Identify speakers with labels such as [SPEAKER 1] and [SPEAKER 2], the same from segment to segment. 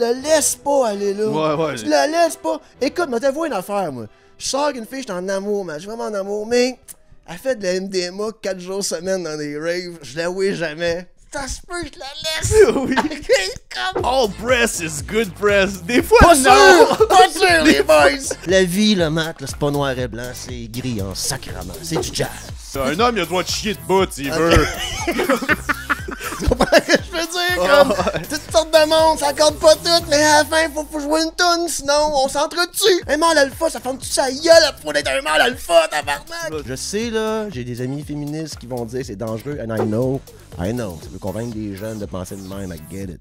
[SPEAKER 1] la laisse pas aller là. Ouais, ouais. Tu le laisse pas. Écoute, mais t'avoues une affaire, moi. Je sors une fille, j'étais en amour, man. Je suis vraiment en amour, mais elle fait de la MDMA 4 jours semaine dans des raves. Je l'avoue jamais. Ça se peut, je la laisse. oui. All press is good press. Des fois, pas Sûr, pas sûr, les boys. La vie, le mat, c'est pas noir et blanc, c'est gris en sacrement C'est du jazz. Un homme, il a le droit de chier de bout s'il veut. Oh, toutes sortes de monde, ça compte pas tout, mais à la fin, faut, faut jouer une toune, sinon on s'entretue. Un mâle alpha, ça forme tout ça gueule pour être un mâle alpha, tabarnak. Je sais, là, j'ai des amis féministes qui vont dire c'est dangereux, and I know, I know. Ça veut convaincre des jeunes de penser de même, I get it.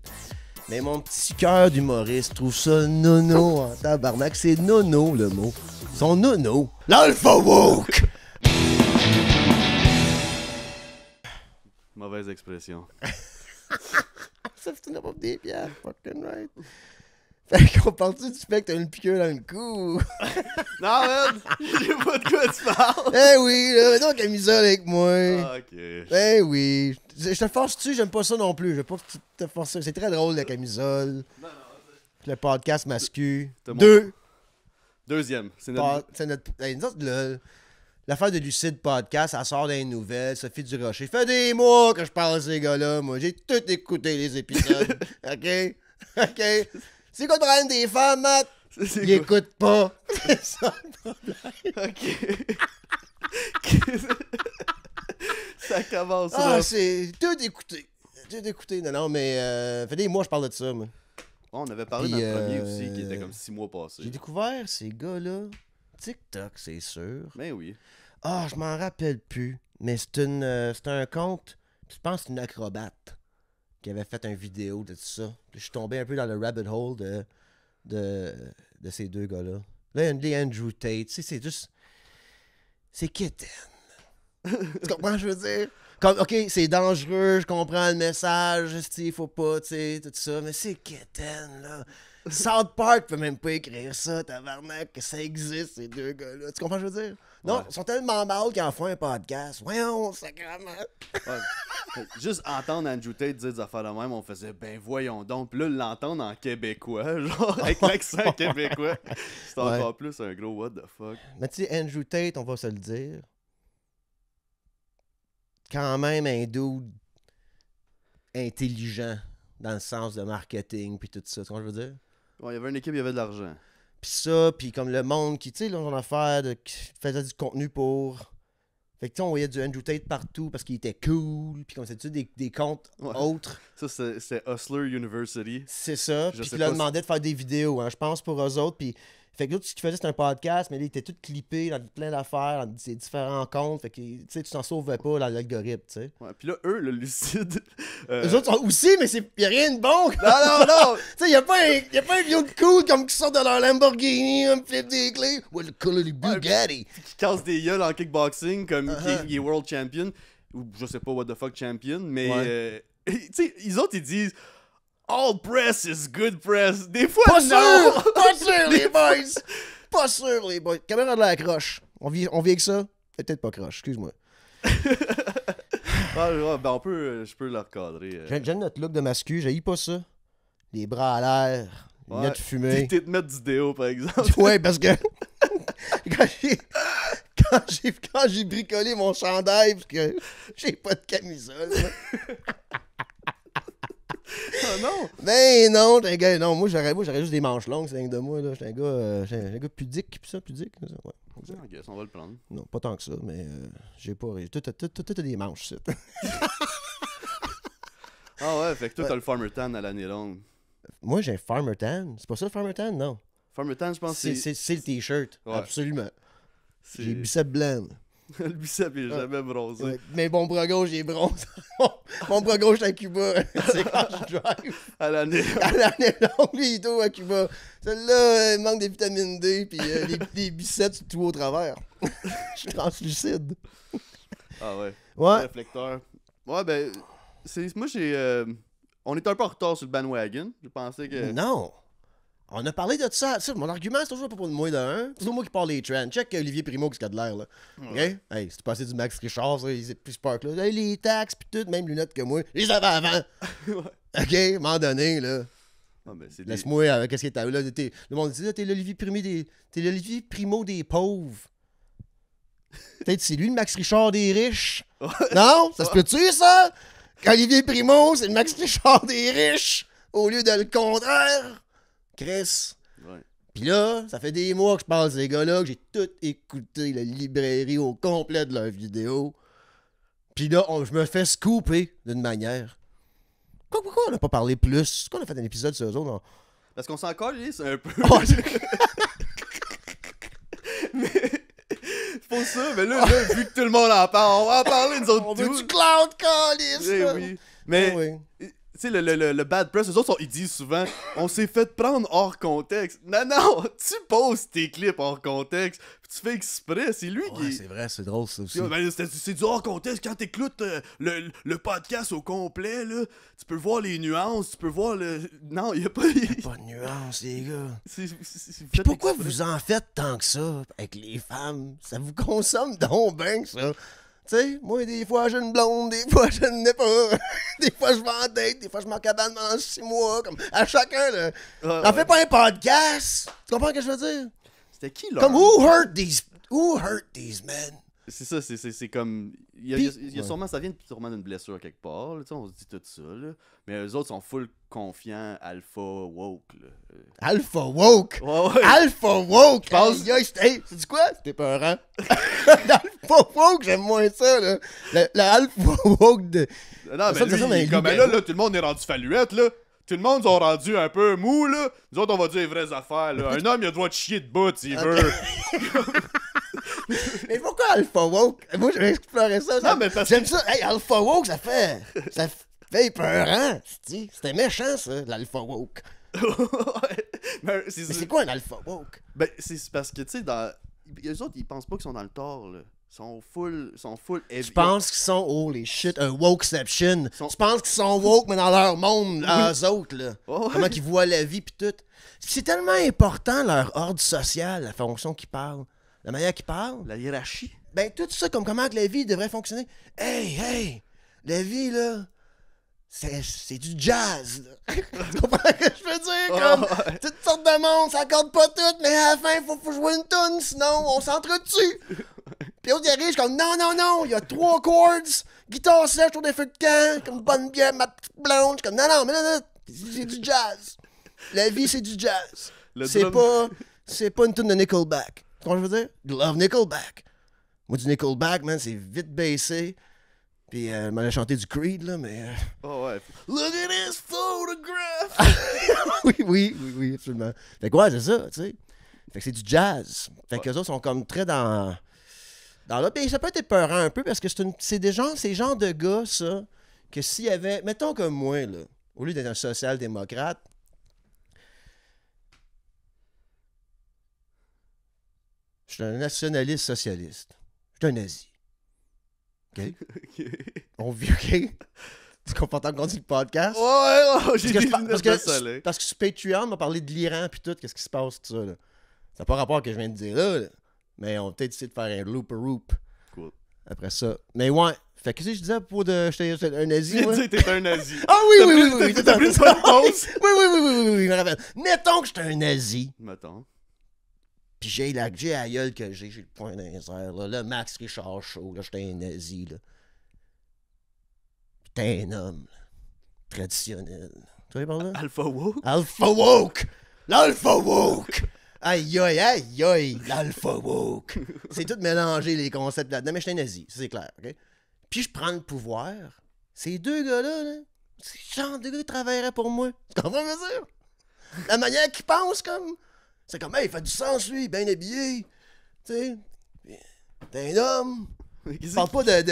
[SPEAKER 1] Mais mon petit cœur d'humoriste trouve ça nono hein. tabarnak. C'est nono le mot. Son nono. L'alpha woke!
[SPEAKER 2] Mauvaise expression.
[SPEAKER 1] ça, fait une pop des pierres, fucking right. Fait qu'on parle-tu du fait que t'as une piqûre dans le cou? non, man! J'ai pas de quoi tu parles! Eh oui, là, donc camisole avec moi! Ah, ok. Eh oui! Je te force-tu? J'aime pas ça non plus. Je vais pas te forcer. C'est très drôle, la camisole. Non, non. Le podcast mascu. Deux! Deuxième. C'est notre... C'est notre... L'affaire de Lucide Podcast, ça sort des nouvelles. Sophie Durocher. Fait des mois que je parle à ces gars-là, moi. J'ai tout écouté les épisodes. OK? OK? C'est quoi le problème des fans, Matt? Ils n'écoutent pas. C'est ça le problème. OK. ça commence. Ah, c'est tout écouté. Tout écouté. Non, non, mais euh, fait des mois que je parle de ça, moi. On avait parlé dans le premier euh, aussi, qui était comme six mois passé. J'ai découvert ces gars-là TikTok, c'est sûr. Mais ben oui. Ah, je m'en rappelle plus. Mais c'est une euh, c'est un compte, je pense c'est une acrobate qui avait fait une vidéo de tout ça. je suis tombé un peu dans le rabbit hole de, de, de ces deux gars-là. Là, il y a Andrew Tate. Tu sais, c'est juste. C'est kitten. tu comprends ce que je veux dire? Comme, ok, c'est dangereux, je comprends le message, il faut pas, tu sais, tout ça, mais c'est kitten, là. South Park peut même pas écrire ça, tabarnak, que ça existe, ces deux gars-là. Tu comprends ce que je veux dire? Non, ils sont tellement mal qu'ils en font un podcast. Voyons, sacrément. Ouais.
[SPEAKER 2] Juste entendre Andrew Tate dire des affaires de même, on faisait, ben voyons donc. Puis là, l'entendre en québécois, genre, avec l'accent québécois, c'est encore plus un gros what the fuck.
[SPEAKER 1] Mais tu sais, Andrew Tate, on va se le dire. Quand même un dude intelligent dans le sens de marketing puis tout ça. Tu vois ce que je veux dire?
[SPEAKER 2] Bon, il y avait une équipe, il y avait de l'argent.
[SPEAKER 1] Puis ça, puis comme le monde qui, tu sais, là, on affaire, de, faisait du contenu pour. Fait que, tu on voyait du Andrew Tate partout parce qu'il était cool, puis comme c'était des, des comptes
[SPEAKER 2] autres. Ça, c'est Hustler University. C'est ça, puis qui leur demandait
[SPEAKER 1] de faire des vidéos, hein, je pense, pour eux autres. Puis fait que là, tout ce c'était un podcast, mais là, il était tout clippé dans plein d'affaires, dans des différents comptes. Fait que tu t'en sauvais pas dans l'algorithme, tu sais. Ouais, puis là, eux, le lucide. Eux autres sont aussi, mais c'est y a rien de bon. Non, non, non. tu sais, a pas un, y pas un vieux cool comme qui sort de leur Lamborghini, un flip des clés. Well, le color of Bugatti.
[SPEAKER 2] qui casse des gueules en kickboxing, comme il uh-huh. qui, est world champion, ou je sais pas, what the fuck champion, mais. Euh, tu sais, ils autres, ils disent all press is good press.
[SPEAKER 1] Des fois, pas sûr, pas sûr, les boys. Pas sûr, les boys. Caméra de la croche. On vit, on avec ça. Peut-être pas croche, excuse-moi. Ah, ben,
[SPEAKER 2] on peut, euh, je peux la recadrer. Euh.
[SPEAKER 1] J'aime notre look de mascu, j'ai pas ça. Les bras à l'air, ouais. lunettes fumées. Tu de
[SPEAKER 2] mettre du déo, par exemple. Ouais, parce que
[SPEAKER 1] quand j'ai bricolé mon chandail, parce que j'ai pas de camisole. Oh, non! Ben non, t'es un gars, non, moi j'aurais, j'aurais juste des manches longues, c'est un de moi, là. J'étais un gars, euh, un, gars pudique, pis ça, pudique. ouais. on va le prendre. Non, pas tant que ça, mais euh, j'ai pas. Tout, tout, a des manches, ça.
[SPEAKER 2] ah ouais, fait que toi, t'as le Farmer Tan à l'année longue.
[SPEAKER 1] Moi, j'ai un Farmer Tan. C'est pas ça le Farmer Tan, non? Farmer Tan, je pense que c'est. C'est le t-shirt, absolument. J'ai biceps blanc.
[SPEAKER 2] Le ça m'est ah. jamais bronzé.
[SPEAKER 1] Mais mon bras gauche, il est bronze. mon bras gauche à Cuba, c'est quand je drive. À l'année. À l'année longue, lui, il à Cuba. Celle-là, euh, il manque des vitamines D, puis euh, les, biceps, biceps, tout au travers. je suis translucide.
[SPEAKER 2] ah ouais. Ouais. Réflecteur.
[SPEAKER 1] Ouais, ben, moi, j'ai. Euh, on est un peu en retard sur le bandwagon. Je pensais que. Non! On a parlé de ça. mon argument, c'est toujours pas propos de moi, d'un. C'est toujours moi qui parle des trends. Check euh, Olivier Primo, qui a de l'air, là. Hein? Hey, si tu passais du Max Richard, ça, il plus spark, là. les taxes, puis tout, même lunettes que moi, les avaient avant. OK? À un moment donné, là. Laisse-moi, euh, qu'est-ce qui est là? le monde dit, là, t'es l'Olivier Primo des, l'Olivier Primo des pauvres. Peut-être c'est lui le Max Richard des riches. non? Ça se peut-tu, ça? Olivier Primo, c'est le Max Richard des riches, au lieu de le contraire. Chris. Puis là, ça fait des mois que je parle à ces gars-là, que j'ai tout écouté la librairie au complet de leurs vidéos. Puis là, je me fais scooper d'une manière. Pourquoi, on n'a pas parlé plus? Pourquoi on a fait un épisode sur eux autres?
[SPEAKER 2] Parce qu'on s'en colle, c'est un peu. Oh, mais. Pour ça, mais là, vu que tout le monde en parle, on va en parler, nous autres. du
[SPEAKER 1] cloud eh
[SPEAKER 2] Mais. Eh le, le, le, bad press, eux autres, ils disent souvent on s'est fait prendre hors contexte. Non, non, tu poses tes clips hors contexte, tu fais exprès, c'est lui qui. C'est vrai, c'est drôle, ça aussi. Ben, c'est du hors contexte. Quand t'écoutes euh, le, podcast au complet, là, tu peux voir les nuances, tu peux voir le. Non, il a a pas de
[SPEAKER 1] nuances, les gars. pourquoi vous en faites tant que ça avec les femmes Ça vous consomme donc bien, ça. Tu sais, moi, des fois, j'ai une blonde, des fois, je ne n'ai pas. des fois, je vais en date, des fois, je m'en cabane pendant six mois. Comme à chacun, là. Ouais, pas un podcast. Tu comprends ce que je veux dire? C'était qui, là? Comme, who hurt these, who hurt these men?
[SPEAKER 2] C'est ça, c'est comme. Il y a, il y a sûrement, Ça vient sûrement d'une blessure quelque part, on se dit tout ça. Là. Mais eux autres sont full confiants, alpha woke. Euh.
[SPEAKER 1] Alpha woke Alpha woke c'est du quoi C'était peurant. alpha woke, j'aime moins ça. Là. Le, alpha woke de.
[SPEAKER 2] Non, mais, comme ben là, là, tout le monde est rendu faluette. là tout le monde sont rendu un peu mou, là. Nous autres, on va dire les vraies affaires, là. Un homme, il a le droit de chier de bout s'il veut.
[SPEAKER 1] mais pourquoi Alpha Woke? Moi, je exploré explorer ça. Non, mais J'aime ça. Hey, Alpha Woke, ça fait... Ça fait peur, hein? C'était méchant, ça, l'Alpha Woke. mais ben, c'est quoi un Alpha Woke? Ben, c'est parce que, tu sais, dans... Les autres, ils pensent
[SPEAKER 2] pas qu'ils sont dans le tort, Ils sont full, sont full Je Tu qu'ils
[SPEAKER 1] sont, oh les shit, un wokeception. Tu penses qu'ils sont woke, mais dans leur monde, les eux autres, là. Oh, Comment qu'ils voient la vie, pis tout. C'est tellement important, leur ordre social, la fonction qu'ils parlent la manière qu'il parle. La hiérarchie. Ben, tout ça, comme comment que la vie devrait fonctionner. Hey, hey, la vie, là, c'est du jazz. tu comprends ce que je veux dire? Comme, toutes sortes de monde, ça compte pas tout, mais à la fin, il faut jouer une tune, sinon on s'entretue. Puis l'autre, il arrive, comme, non, non, non, il y a trois chords, guitare sèche autour des feux de camp, comme bonne bière, ma petite blonde. comme, non, non, mais non, non, c'est du jazz. La vie, c'est du jazz. C'est pas pas, pas une tune de Nickelback. Quand je veux dire? Love Nickelback. Moi, du Nickelback, man, c'est vite baissé. Puis elle euh, m'allait chanter du Creed, là, mais. Euh, oh ouais. Look at this photograph! oui, oui, oui, oui, absolument. Fait que ouais, c'est ça, tu sais. Fait que c'est du jazz. Fait que ça, eux sont comme très dans. Dans là. Puis ça peut être peurant un peu parce que c'est, une... c'est des gens, ces gens de gars, ça, que s'il y avait. Mettons comme moi, là, au lieu d'être un social-démocrate, Je suis un nationaliste socialiste. Je suis un nazi. OK? OK. On vit, OK? Tu tant qu'on dit le podcast? Ouais, j'ai dit parce, que, ça, parce que sur Patreon, m'a parlé de l'Iran puis tout, qu'est-ce qui se passe, tout ça. Là. Ça n'a pas rapport à ce que je viens de dire là, mais on va peut-être essayer de faire un loop roop Cool. Après ça. Mais ouais. Fait que qu'est-ce que je disais pour de. J'étais un nazi. Tu disais t'étais un nazi. ah oui, oui, oui, oui. T'as pris une Oui, oui, oui, oui, oui, oui, je me Mettons que j'étais un nazi. Mettons j'ai la gueule que j'ai, j'ai le point d'insert, là. Le Max Richard Shaw, là, j'étais un nazi, là. t'es un homme, Traditionnel. Tu vois par là? Alpha woke? Alpha woke! L'alpha woke! Aïe, aïe, aïe, aïe, l'alpha woke. C'est tout mélangé, les concepts là-dedans, mais j'étais un nazi, c'est clair, OK? Puis je prends le pouvoir. Ces deux gars-là, là, ces gens deux gars travailleraient pour moi. Tu comprends, mesure? La manière qu'ils pensent, comme... C'est comme, hey, il fait du sens, lui, bien habillé. Tu sais, t'es un homme. Il parle pas de,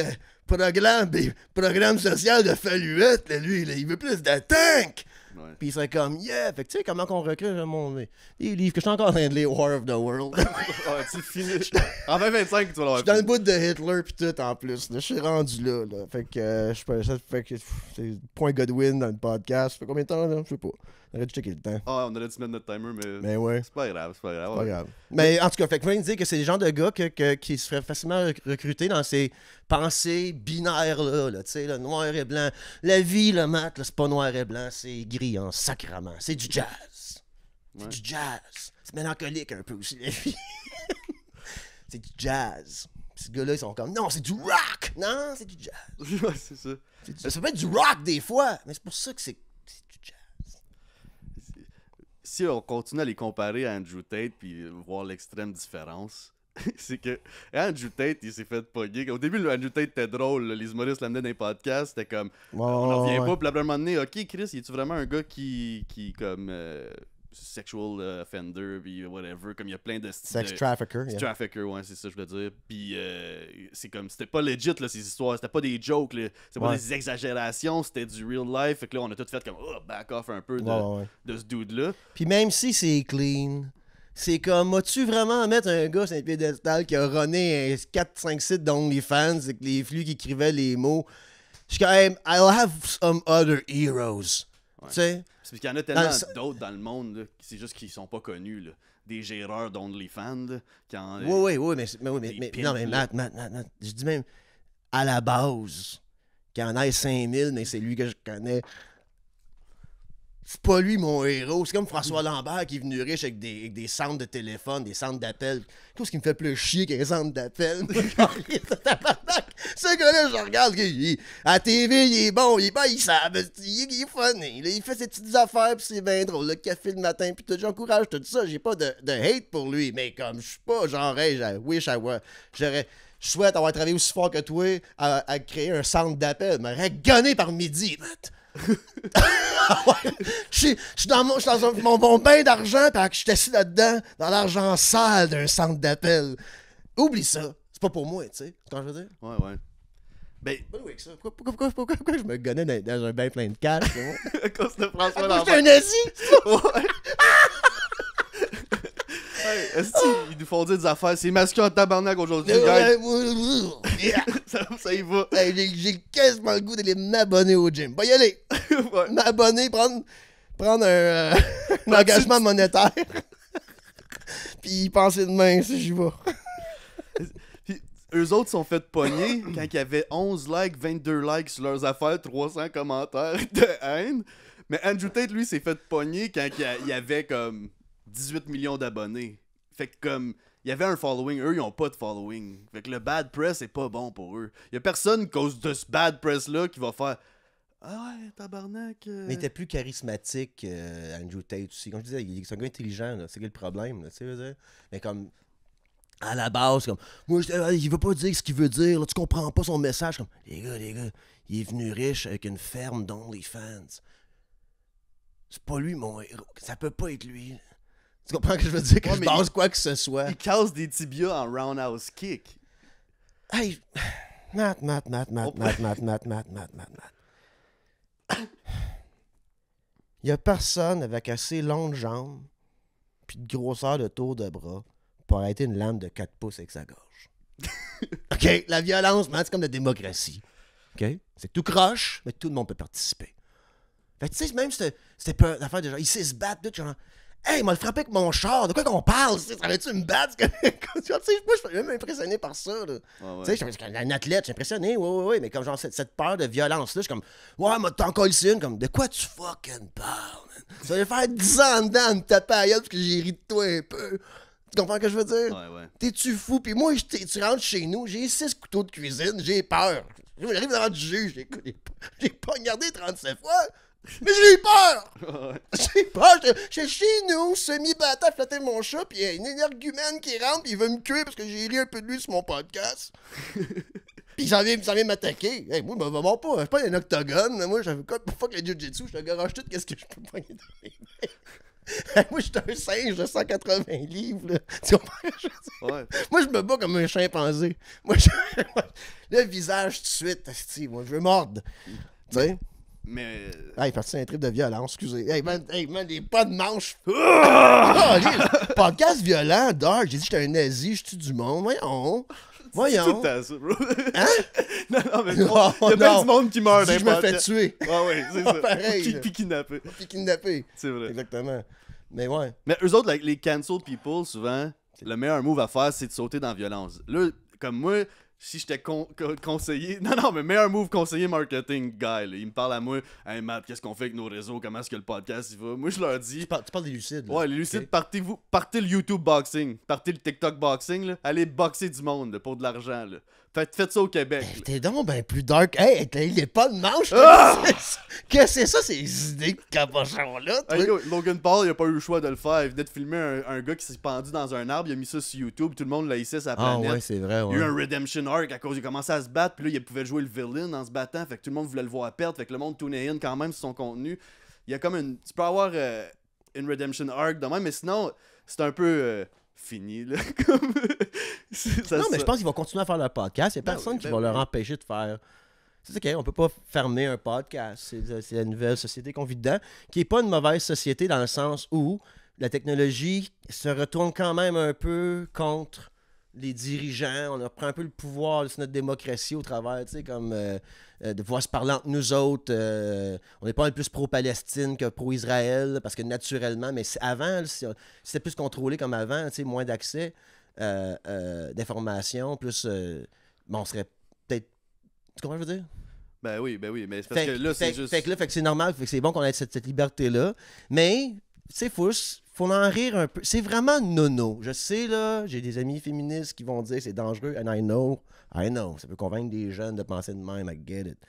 [SPEAKER 1] programme, social de Faluette, là, lui. Il veut plus de tank. Pis Puis il serait comme, yeah. Fait que tu sais, comment qu'on recrute mon... les livres que je suis encore en train de lire, War of the World. oh tu finis. En 2025, tu vas l'avoir. Je suis dans le bout de Hitler, puis tout en plus. Je suis rendu là, Fait que euh, je fait que c'est point Godwin dans le podcast. Ça fait combien de temps, là Je sais pas. On aurait dû checker le temps.
[SPEAKER 2] Ah, on aurait dû mettre notre timer, mais. Mais ben ouais. C'est pas grave, c'est pas grave. pas grave. Mais
[SPEAKER 1] en tout cas, fait que dire que c'est le genre de gars que, qui se ferait facilement recruter dans ces pensées binaires-là, tu sais, le noir et blanc. La vie, le mat, c'est pas noir et blanc, c'est gris en sacrament. C'est du jazz. C'est du jazz. C'est mélancolique un peu aussi, la vie. c'est du jazz ces gars-là, ils sont comme non, c'est du rock! Non, c'est du jazz. Ouais, c'est ça. Ça peut être du rock des fois, mais c'est pour ça que c'est
[SPEAKER 2] si on continue à les comparer à Andrew Tate puis voir l'extrême différence, c'est que Andrew Tate, il s'est fait poguer. Au début, Andrew Tate était drôle. Là. Les humoristes dans les podcasts. C'était comme,
[SPEAKER 1] on n'en revient pas.
[SPEAKER 2] Puis à un moment donné, OK, Chris, es-tu vraiment un gars qui, qui comme, euh, sexual euh, offender, puis whatever, comme il y a plein de... Sex trafficker. Yeah. Trafficker, ouais, c'est ça que je veux dire. Puis euh, c'est comme, c'était pas legit, là, ces histoires, c'était pas des jokes, là. c'était pas des exagérations, c'était du real life. Fait que là, on a tout fait comme, oh, back off un peu de, de ce dude-là.
[SPEAKER 1] Puis même si c'est clean... C'est comme, as-tu vraiment à mettre un gars sur un piédestal qui a runné 4-5 sites d'OnlyFans fans avec les flux qui écrivaient les mots? Je suis quand même, I'll have some other heroes. C'est parce qu'il y en a tellement
[SPEAKER 2] d'autres dans le monde, c'est juste qu'ils sont pas connus. Des géreurs d'OnlyFans. oui, oui, oui, mais, non, mais Matt,
[SPEAKER 1] Matt, Matt, Matt, je dis même à la base, qu'il y en ait 5000, mais c'est lui que je connais c'est pas lui mon héros. C'est comme François Lambert qui est venu riche avec des, centres de téléphone, des centres d'appel. quest ce qui me fait plus chier qu'un centre d'appel. ce gars-là, je regarde, à TV, il est bon, il est pas, il savent, il, il, est il fait ses petites affaires, puis c'est bien Le café le matin, puis tout, j'encourage tout ça. J'ai pas de, hate pour lui, mais comme je suis pas genre, wish I were... » J'aurais je souhaite avoir travaillé aussi fort que toi à, créer un centre d'appel. Mais m'aurais par midi. Je suis dans, mon, bon bain d'argent, puis je suis assis là-dedans, dans l'argent sale d'un centre d'appel. Oublie ça. C'est pas pour moi, tu sais. que je veux dire? Ouais, ouais. Ben, Pourquoi, je me gonnais dans, un bain plein de cash? à cause de François ah, un nazi! ouais. Ah!
[SPEAKER 2] Hey, Est-ce nous font dire des affaires? C'est masqué en tabarnak aujourd'hui, gars.
[SPEAKER 1] ça, y va. j'ai- quasiment le goût d'aller m'abonner au gym. Va y aller. M'abonner, prendre, prendre un, euh, engagement monétaire. Puis penser demain si j'y vais.
[SPEAKER 2] eux autres sont fait pogner quand il y avait 11 likes, 22 likes sur leurs affaires, 300 commentaires de haine. Mais Andrew Tate, lui, s'est fait pogner quand il y avait comme 18 millions d'abonnés. Fait que comme il y avait un following, eux ils ont pas de following. Fait que le bad press est pas bon pour eux. Il y a personne cause de ce bad press là qui va faire
[SPEAKER 1] ah ouais, tabarnak. Euh. Mais il était plus charismatique, euh, Andrew Tate aussi. Comme je disais, il est un gars intelligent, c'est le problème, tu sais. Mais comme, à la base, comme, moi, je, euh, il veut pas dire ce qu'il veut dire, tu comprends pas son message. Comme, les gars, les gars, il est venu riche avec une ferme dans les fans. C'est pas lui mon héros, ça peut pas être lui. Tu comprends que je veux dire? Que je pense quoi que ce soit. Il casse des tibias en roundhouse kick. Hey, Matt, Matt, Matt, Matt, oh, Matt, Matt, Matt, Matt, Matt, Matt, mat Il n'y a personne avec assez longues jambes puis de grosseur de tour de bras pour arrêter une lame de 4 pouces avec sa gorge. OK? La violence, man, c'est comme la démocratie. OK? C'est tout croche, mais tout le monde peut participer. Fait tu sais, même si c'était pas l'affaire de genre, ils se battent, tout genre, Hey, il m'a frappé avec mon char, de quoi qu'on parle? Ça allait-tu me battre? moi, je suis même impressionné par ça. Là. Tu un athlète, je suis impressionné, oui, oui, oui, mais comme genre cette, peur de violence-là, je suis comme, ouais, mais t'en ici une, comme, de quoi tu fucking parles, Ça va faire 10 ans dedans de ta période parce que j'ai ri de toi un peu. Tu comprends ce que je veux dire? T'es-tu fou? Puis moi, je tu rentres chez nous, j'ai 6 couteaux de cuisine, j'ai peur. J'arrive devant du juge, j'ai regardé 37 fois. Mais j'ai eu peur! j'ai eu peur! J'étais chez nous, semi bata flatter mon chat, pis y a une énergumène qui rentre, pis il veut me tuer parce que j'ai lu un peu de lui sur mon podcast. pis ça vient, vient m'attaquer. Hey, moi, ben, vraiment pas. Je pas un octogone. Moi, j'avais quoi? fuck les jujitsu, je te garage tout, qu'est-ce que je peux poigner dans mes mains? moi, j'étais un singe de 180 livres, là. Moi, je me bats comme un chimpanzé. Moi, le visage, tout de suite, moi, je veux mordre. Tu sais? Mais. Hey, il parti un trip de violence, excusez. Hey, man, hey, des pas de manche. Ah! Oh, podcast violent, dark. J'ai dit que j'étais un nazi, je tue du monde. Voyons. Voyons. Hein? non, non, mais il y a du monde qui meurt d'un Je me fais tuer. Ah oui, c'est ça. Pareil. Puis, puis C'est vrai. Exactement. Mais ouais.
[SPEAKER 2] Mais eux autres, les cancel people, souvent, le meilleur move à faire, c'est de sauter dans la violence. Là, comme moi, si j'étais t'ai conseiller. Non, non, mais meilleur move conseiller marketing guy. Il me parle à moi. Hey Matt, qu'est-ce qu'on fait avec nos réseaux Comment est-ce que le podcast il va Moi, je leur dis. Tu, parles des lucides. Là. Ouais, les lucides, partez, vous, partez le YouTube boxing. Partez le TikTok boxing. Là. Allez boxer du monde pour de l'argent. là. Faites, faites ça au Québec. Mais ben,
[SPEAKER 1] t'es donc ben plus dark. Hey, il est pas de manche. Qu'est-ce ah! que c'est ça, ces idées de là
[SPEAKER 2] Logan Paul, il a pas eu le choix de le faire. Il venait de filmer un, gars qui s'est pendu dans un arbre. Il a mis ça sur YouTube. Tout le monde l'a hissé ah, sa planète. Ah ouais, c'est vrai. Il y a eu un redemption arc à cause. Il a commencé à se battre. Puis là, il pouvait jouer le villain en se battant. Fait que tout le monde voulait le voir perdre. Fait que le monde tournait in quand même sur son contenu. Il y a comme une. Tu peux avoir euh, une redemption arc de mais sinon, c'est un peu. Euh, fini. Là.
[SPEAKER 1] non, mais je pense qu'ils vont continuer à faire leur podcast. Il n'y a ben personne qui ben va leur empêcher de faire. C'est OK, on peut pas fermer un podcast. C'est la nouvelle société qu'on vit dedans, qui n'est pas une mauvaise société dans le sens où la technologie se retourne quand même un peu contre les dirigeants, on reprend un peu le pouvoir de notre démocratie au travers, tu sais, comme euh, euh, de pouvoir se parler entre nous autres. Euh, on n'est pas peu plus pro-Palestine que pro-Israël, parce que naturellement, mais avant, c'était plus contrôlé comme avant, tu sais, moins d'accès, d'informations, plus. Bon, on serait peut-être. Tu comprends, je veux dire?
[SPEAKER 2] Ben oui, ben oui, mais c'est parce que là, c'est juste.
[SPEAKER 1] Fait que là, c'est normal, c'est bon qu'on ait cette, liberté-là, mais, c'est sais, faut en rire un peu. C'est vraiment nono. Je sais, là, j'ai des amis féministes qui vont dire c'est dangereux, and I know, I know. Ça peut convaincre des jeunes de penser de même, I get it.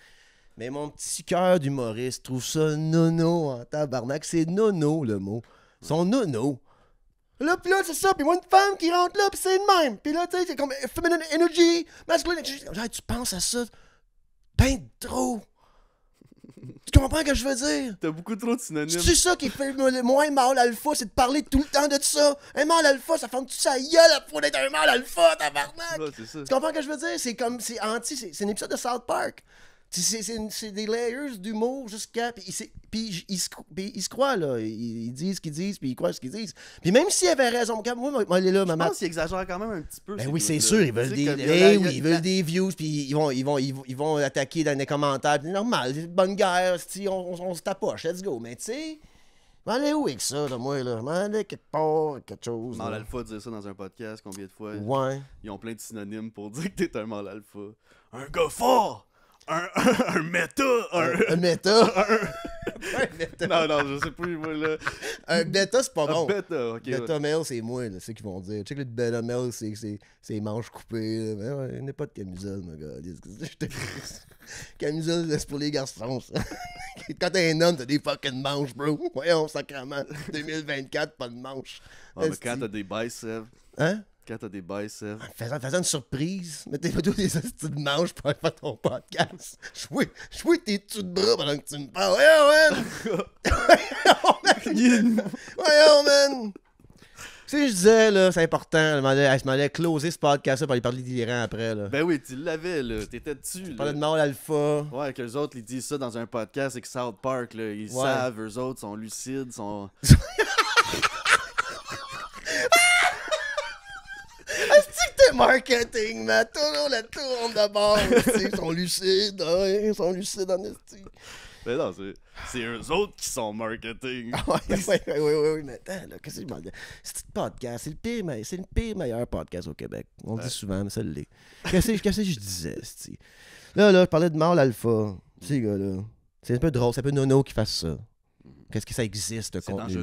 [SPEAKER 1] Mais mon petit cœur d'humoriste trouve ça nono en tabarnak. C'est nono le mot. Son nono. Là, pis là, c'est ça. Puis moi, une femme qui rentre là, pis c'est de même. Pis là, tu sais, c'est comme euh, feminine energy, masculine energy. tu penses à ça? Ben trop tu comprends ce que je veux dire? T'as beaucoup trop de synonymes. C'est ça qui fait moi un mâle alpha, c'est de parler tout le temps de ça. Un mâle alpha, ça que tout sa gueule pour être un mâle alpha, tabarnak! Ouais, tu comprends ce que je veux dire? C'est comme, c'est anti, c'est un épisode de South Park. C'est des layers d'humour jusqu'à. Puis ils, se croient, là. Ils, disent ce qu'ils disent, puis ils croient ce qu'ils disent. Puis même s'ils avaient raison, moi, moi, est là, maman. Je pense quand même un petit peu. Ben oui, c'est sûr. Ils veulent, des, ils veulent des views, puis ils vont, ils, vont, ils, vont, attaquer dans les commentaires. Puis normal, bonne guerre, on, se tape se tapoche, let's go. Mais tu sais. allez où avec ça, moi, là? M'en quelque part, quelque chose. Mal
[SPEAKER 2] alpha, dire ça dans un podcast, combien de fois? Ouais. Ils ont plein de synonymes pour dire que t'es un mal alpha. Un gars fort!
[SPEAKER 1] un, un, un méta. Un, un méta. un Non, non, je sais plus. Moi, là. Un BETA, c'est pas bon. Un BETA, ok. Un ouais. male, c'est moi, là, ceux qui vont dire. Check le BETA male, c'est les manches coupées. Là. n'y a pas de camisole, mon gars. camisole, c'est pour les garçons, ça. Quand t'es un homme, t'as des fucking manches, bro. Voyons, sacrément. 2024, pas de manches. Ouais, ah, mais quand t'as des biceps. Hein? Quand t'as des biceps. Faisant, faisant une surprise. Mettez tes tous des astuces de manche pour aller faire ton podcast. Jouer, chouette tes tues de bras pendant que tu me parles. Ouais, ouais. Ouais, ouais. Tu je disais, là, c'est important. Je m'allais m'allait closer ce podcast pour aller parler d'Iran après, là. Ben
[SPEAKER 2] oui, tu l'avais, là. T'étais dessus, Tu parlais de mort alpha. Ouais, que les autres, ils disent ça dans un podcast et que South Park, là, ils savent, eux autres, sont lucides, sont.
[SPEAKER 1] marketing, mais Toujours la tourne de bord. ils sont lucides. Hein. ils sont lucides en estime.
[SPEAKER 2] Mais non, c'est eux autres qui sont marketing. oui, oui,
[SPEAKER 1] oui, mais attends, là, qu'est-ce que je m'en C'est le podcast, c'est le pire, c'est le pire meilleur podcast au Québec. On le dit souvent, mais ça l'est. Qu'est-ce que je disais, Là, là, je parlais de Mal Alpha, ces gars-là. C'est un peu drôle, c'est un peu nono qui fasse ça. Mm-hmm. Qu'est-ce que ça existe, ce contenu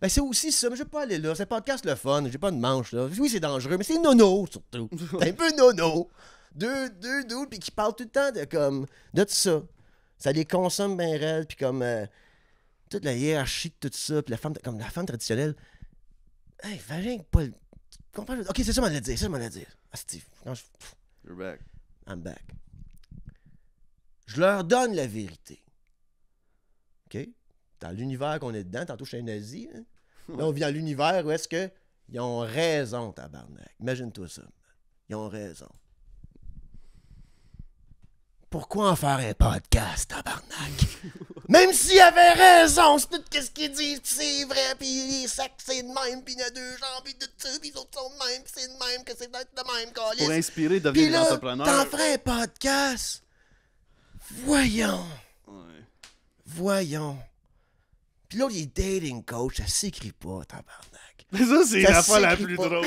[SPEAKER 1] ben, c'est aussi ça, mais je vais pas aller là. C'est podcast le fun, j'ai pas de manche, là. Oui, c'est dangereux, mais c'est nono, surtout. c'est un peu nono. Deux, deux doutes, puis qui parlent tout le temps de, comme, de tout ça. Ça les consomme bien réel, puis comme, euh, toute la hiérarchie de tout ça, puis la femme, comme la femme traditionnelle. Hey, vagin, pas le... Ok, c'est ça, m'en a dit, c'est ça, m'en a dit. Steve, je... You're back. I'm back. Je leur donne la vérité. OK? dans l'univers qu'on est dedans, tantôt je suis un nazi, hein. là on vit dans l'univers où est-ce que ils ont raison, tabarnak. Imagine-toi ça. Ils ont raison. Pourquoi en faire un podcast, tabarnak? même s'il avait raison, c'est tout ce qu'ils disent, c'est vrai, puis les sacs, c'est de même, puis il y a deux gens, puis tout ça, puis les autres sont de même, puis c'est de même, que c'est peut de même, Calis. Pour inspirer, devenir entrepreneur. T'en ferais un podcast? Voyons. Ouais. Voyons. Là, il est dating coach, ça s'écrit pas, tabarnak.
[SPEAKER 2] Mais ça, c'est la fois la plus
[SPEAKER 1] drôle.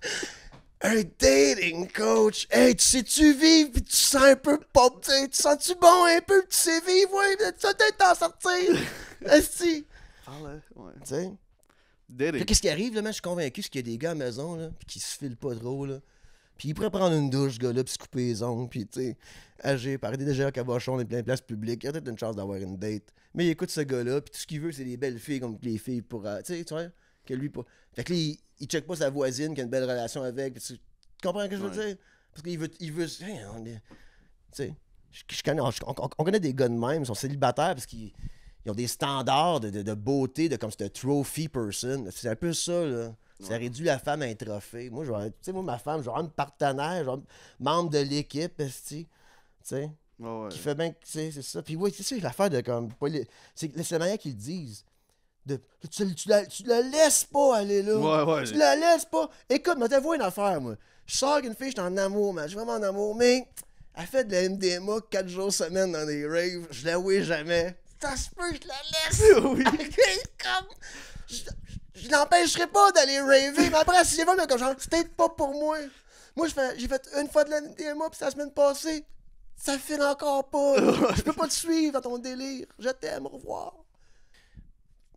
[SPEAKER 1] un dating coach. Hey, tu sais-tu vivre pis tu sens un peu pas, tu sens-tu bon un peu pis tu sais vivre, ouais, tu vas peut-être t'en sortir. Ah ouais, ouais. Tu Qu'est-ce qui arrive, là, man? Je suis convaincu qu'il y a des gars à la maison, là, qui se filent pas trop, là. Puis il pourrait prendre une douche, ce gars-là, puis se couper les ongles, puis, tu sais, agir, parler déjà à cabochon, est plein de places publiques. Il a peut-être une chance d'avoir une date. Mais il écoute ce gars-là, puis tout ce qu'il veut, c'est des belles filles comme les filles pour. Euh, tu sais, tu vois, que lui. pas. Fait que là, il, check pas sa voisine qui a une belle relation avec. tu, comprends ce que je veux dire? Parce qu'il veut. Il veut Tu sais, je, connais, on, connaît des gars de même, ils sont célibataires parce qu'ils. ont des standards de, beauté, de comme c'était trophy person. C'est un peu ça, là. Ça réduit la femme à un trophée. Moi, je vais, tu sais, moi, ma femme, je un avoir partenaire, genre membre de l'équipe, tu sais. ouais. Qui fait bien, tu sais, c'est ça. Puis oui, c'est ça, l'affaire de comme. C'est la manière qu'ils disent. De, tu, la, tu, la, laisses pas aller là. Ouais, ouais, tu la laisses pas. Écoute, moi, vu une affaire, moi. Je sors qu'une fille, je suis en amour, man. Je suis vraiment en amour, mais elle fait de la MDMA 4 jours semaine dans des raves. Je la jamais. Ça se peut, je la laisse. oui. comme. Je, je l'empêcherai pas d'aller raver. Mais après, si j'ai mais comme genre, être pas pour moi. Moi, j'ai fait une fois de la DMA, puis la semaine passée, ça file encore pas. je peux pas te suivre dans ton délire. Je t'aime, au revoir.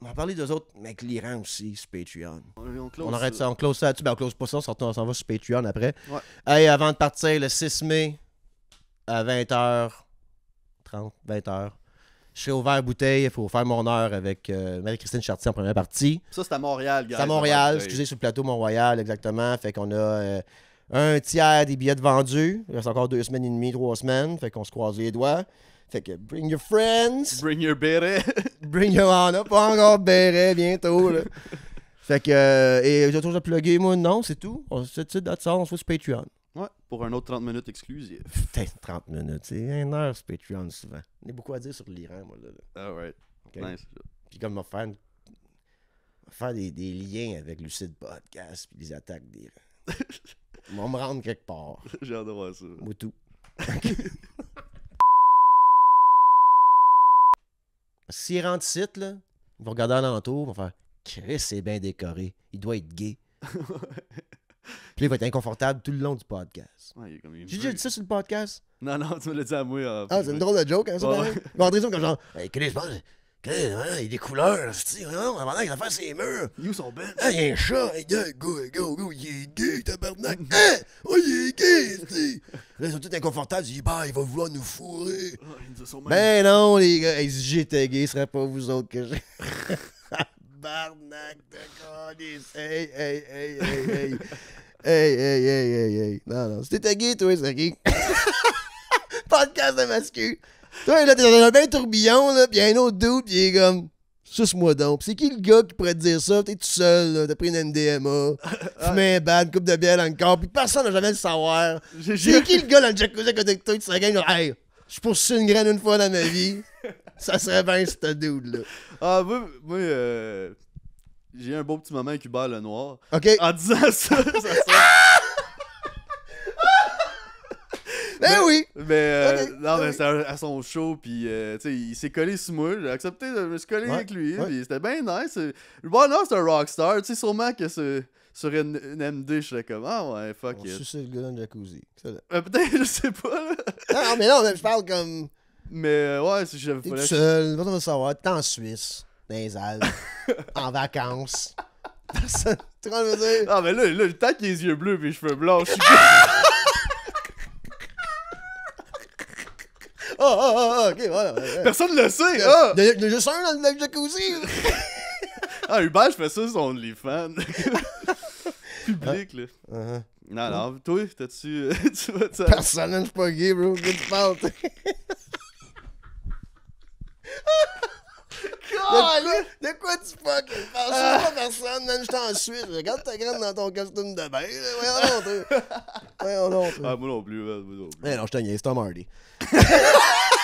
[SPEAKER 1] On va parler d'eux autres, mais l'Iran aussi, sur Patreon. On, arrête ça, on close ça là-dessus. Ben, on close pas ça, on s'en va sur Patreon après. Ouais. Hey, avant de partir, le 6 mai, à 20h30, 20h, je suis ouvert bouteille, il faut faire mon heure avec euh, Marie-Christine Chartier en première partie.
[SPEAKER 2] Ça, c'est à Montréal, gars. C'est à Montréal, excusez, sur
[SPEAKER 1] le plateau Mont-Royal, exactement. Fait qu'on a euh, un tiers des billets vendus. Il reste encore deux semaines et demie, trois semaines. Fait qu'on se croise les doigts. Fait que bring your friends. Bring your béret. bring your. On pas encore béret bientôt, Fait que. Euh, et j'ai toujours à plugger, moi, non, c'est tout. On se ça, on se voit sur Patreon pour un autre 30 minutes exclusif. Putain, 30 minutes, c'est une heure ce Patreon souvent. a beaucoup à dire sur l'Iran, moi. Là, Ah ouais. Nice. Puis comme va faire, faire des, liens avec Lucide Podcast puis les attaques d'Iran. Ils vont me rendre quelque part. J'ai hâte de voir ça. Moutou. tout. S'il rentre site, là, ils vont regarder l'entour, ils vont faire Chris est bien décoré, il doit être gay. Puis il va être inconfortable tout le long du podcast. J'ai déjà dit ça sur le podcast? Non, non, tu me l'as dit à moi. ah, c'est une drôle de joke, hein, ça, ouais. Vendredi, comme genre, hey, qu'est-ce hein, que il y a des couleurs, c'est non, hein, avant qu'il a fait ses murs. Ils sont belles. Ah, il y a un chat, hey, go, go, go, il est gay, tabarnak. hein? Oh, il est gay, c'est Là, ils sont tous inconfortables, ils disent, bah, il va vouloir nous fourrer. Oh, ben non, les gars, hey, si j'étais gay, ce serait pas vous autres que j'ai. tabarnak de Hey, hey, hey, hey, hey. Hey, hey, hey, hey, hey. Non, non. C'était t'es tagué, toi, c'est gay. Podcast de mascu. Toi, là, t'es dans un bain tourbillon, là, pis un autre doute, pis il est comme. Suce-moi donc. c'est qui le gars qui pourrait te dire ça? T'es tout seul, là. T'as pris une MDMA. mets un une coupe de bière dans le corps, pis personne n'a jamais le savoir. C'est qui le gars dans le jacuzzi à côté de toi qui serait gagné? hey, je poursuis une graine une fois dans ma vie? ça serait bien ce dude, là. Ah, oui moi, euh j'ai eu un
[SPEAKER 2] beau petit moment avec Hubert Lenoir. OK. En disant ça, ça, Mais, ben oui! Mais, euh, non, mais ben c'était à son show, puis euh, tu sais, il s'est collé sous moi. J'ai accepté de me coller avec lui, Pis c'était bien nice. Bon, non, c'est un rockstar. Tu sais, sûrement que ce, sur une, MD, je serais comme, ah ouais, fuck On it. le gars dans le jacuzzi.
[SPEAKER 1] Euh, Peut-être, je sais pas,
[SPEAKER 2] là. Non, mais non, je parle comme. Mais ouais, si
[SPEAKER 1] j'avais pas. Seul, de savoir, t'es en Suisse dans les Alpes, en vacances. Personne. Tu vois, me dire? Non, mais là, là le temps qu'il ait les yeux bleus et les cheveux blancs, je suis. oh, oh, oh, ok, voilà. Personne Personne le sait, Il y a, ah! y a- y a juste un dans le lac jacuzzi.
[SPEAKER 2] Ah, Hubert, je fais ça son OnlyFans. Public, là. Uh-huh. Non, non, toi, t'as-tu. Euh,
[SPEAKER 1] tu vas tu Personne, je suis pas gay, bro. Que tu parles? De, de quoi tu fucking parles? Je suis pas personne, même je t'en suis. Regarde ta graine dans ton costume de bain. Voyons donc, Voyons donc.
[SPEAKER 2] Ah, moi non plus, moi non plus. Mais eh non,
[SPEAKER 1] je te niaise, Tom Hardy.